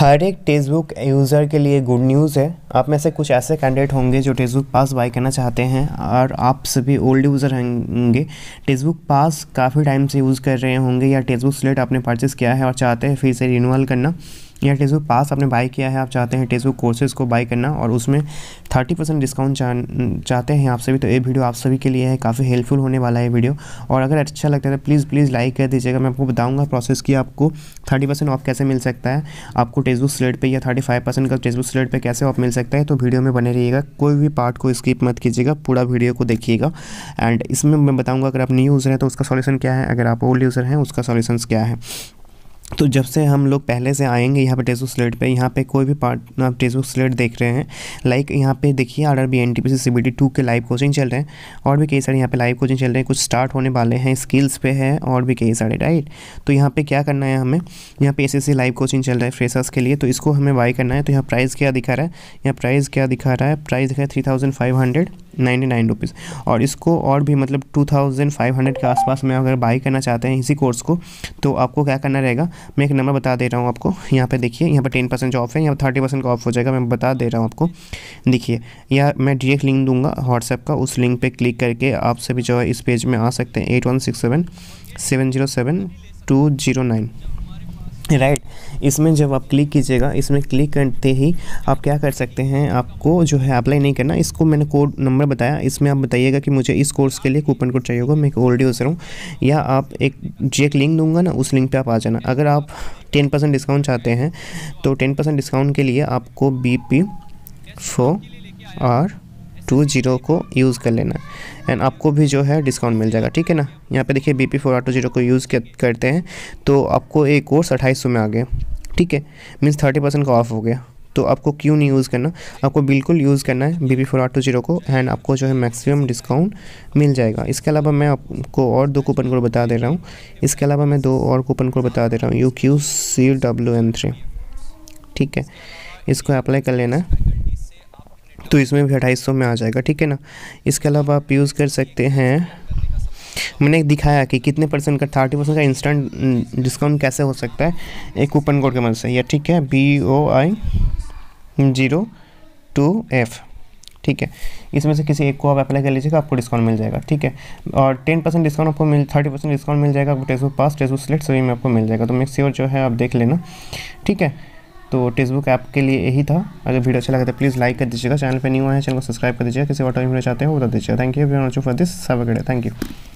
हर एक Testbook user के लिए गुड न्यूज़ है आप में से कुछ ऐसे कैंडिडेट होंगे जो टेस्टबुक पास बाई करना चाहते हैं और आप सभी ओल्ड यूज़र होंगे टेस्टबुक पास काफ़ी टाइम से यूज़ कर रहे होंगे या टेस्टबुक स्लेट आपने परचेस किया है और चाहते हैं फिर से रिन्यूअल करना या टेजो पास आपने बाई किया है आप चाहते हैं टेजो कोर्सेज को बाई करना और उसमें थर्टी परसेंट डिस्काउंट चाहते हैं आप सभी तो ये वीडियो आप सभी के लिए है काफ़ी हेल्पफुल होने वाला है वीडियो और अगर अच्छा लगता है तो प्लीज़ प्लीज़ लाइक कर दीजिएगा मैं आपको बताऊँगा प्रोसेस की आपको थर्टी परसेंट ऑफ कैसे मिल सकता है आपको टेजो स्लेट पर या थर्टी फाइव परसेंट का टेजो स्लेट पर कैसे ऑफ मिल सकता है तो वीडियो में बने रहिएगा कोई भी पार्ट को स्किप मत कीजिएगा पूरा वीडियो को देखिएगा एंड इसमें मैं बताऊँगा अगर आप न्यू यूज़र हैं तो उसका सोल्यूशन क्या है अगर आप ओल्ड यूज़र हैं उसका सॉल्यूशन क्या है तो जब से हम लोग पहले से आएंगे यहाँ पे टेस्टबुक स्लेट पे यहाँ पे कोई भी पार्ट आप टेजो स्लेट देख रहे हैं लाइक यहाँ पे देखिए R R B N T P C C B T two के लाइव कोचिंग चल रहे हैं और भी कई सारे यहाँ पे लाइव कोचिंग चल रहे हैं कुछ स्टार्ट होने वाले हैं स्किल्स पे है और भी कई सारे राइट तो यहाँ पे क्या करना है हमें यहाँ पे ऐसे लाइव कोचिंग चल रहा है फ्रेशर्स के लिए तो इसको हमें बाई करना है तो यहाँ प्राइस क्या दिखा रहा है यहाँ प्राइस क्या दिखा रहा है प्राइस दिखा है three thousand five hundred ninety nine rupees और इसको और भी मतलब टू थाउजेंड फाइव हंड्रेड के आसपास में अगर बाई करना चाहते हैं इसी कोर्स को तो आपको क्या करना रहेगा मैं एक नंबर बता दे रहा हूँ आपको यहाँ पे देखिए यहाँ पे टेन परसेंट ऑफ है यहाँ पर थर्टी परसेंट ऑफ हो जाएगा मैं बता दे रहा हूँ आपको देखिए या मैं डायरेक्ट लिंक दूंगा व्हाट्सएप का उस लिंक पर क्लिक करके आप सभी जो है इस पेज में आ सकते हैं eight one six seven seven zero seven two zero nine right right. इसमें जब आप क्लिक कीजिएगा इसमें क्लिक करते ही आप क्या कर सकते हैं आपको जो है अप्लाई नहीं करना इसको मैंने कोड नंबर बताया इसमें आप बताइएगा कि मुझे इस कोर्स के लिए कूपन कोड चाहिए होगा मैं ऑलरेडी यूज़ रहा हूँ या आप एक जो एक लिंक दूंगा ना उस लिंक पे आप आ जाना अगर आप टेन परसेंट डिस्काउंट चाहते हैं तो टेन परसेंट डिस्काउंट के लिए आपको B P four two zero को यूज़ कर लेना एंड आपको भी जो है डिस्काउंट मिल जाएगा ठीक है ना यहाँ पे देखिए B P four auto two zero को यूज़ करते हैं तो आपको एक कोर्स अट्ठाईस सौ में आ गया ठीक है मीन्स थर्टी परसेंट का ऑफ हो गया तो आपको क्यों नहीं यूज़ करना आपको बिल्कुल यूज़ करना है B P four auto two zero को एंड आपको जो है मैक्सिमम डिस्काउंट मिल जाएगा इसके अलावा मैं आपको और दो कूपन कोड बता दे रहा हूँ इसके अलावा मैं दो और कूपन कोड बता दे रहा हूँ U Q C W M three ठीक है इसको अप्लाई कर लेना तो इसमें भी अढ़ाई सौ में आ जाएगा ठीक है ना इसके अलावा आप यूज़ कर सकते हैं मैंने दिखाया कि कितने परसेंट का थर्टी परसेंट का इंस्टेंट हम्म, डिस्काउंट कैसे हो सकता है एक कूपन कोड के मदद से यह ठीक है B O I zero two F ठीक है इसमें से किसी एक को आप अप्लाई कर लीजिएगा आपको डिस्काउंट मिल जाएगा ठीक है और टेन परसेंट डिस्काउंट आपको मिल थर्टी परसेंट डिस्काउंट मिल जाएगा आपको टेस्ट पास टेस्ट सिलेक्ट सभी में आपको मिल जाएगा तो मेक श्योर जो है आप देख लेना ठीक है तो टेस्टबुक ऐप के लिए यही था अगर वीडियो अच्छा लगा तो प्लीज़ लाइक कर दीजिएगा चैनल पर न्यू है चैनल को सब्सक्राइब कर दीजिएगा किसी और टाइम वीडियो चाहते हैं वो बता दीजिएगा thank you very much for this सब थैंक यू